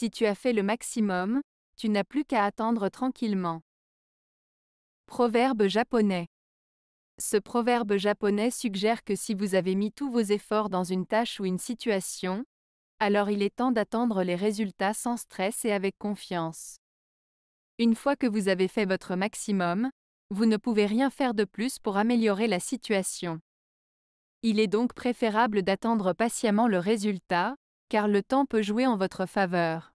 Si tu as fait le maximum, tu n'as plus qu'à attendre tranquillement. Proverbe japonais. Ce proverbe japonais suggère que si vous avez mis tous vos efforts dans une tâche ou une situation, alors il est temps d'attendre les résultats sans stress et avec confiance. Une fois que vous avez fait votre maximum, vous ne pouvez rien faire de plus pour améliorer la situation. Il est donc préférable d'attendre patiemment le résultat, car le temps peut jouer en votre faveur.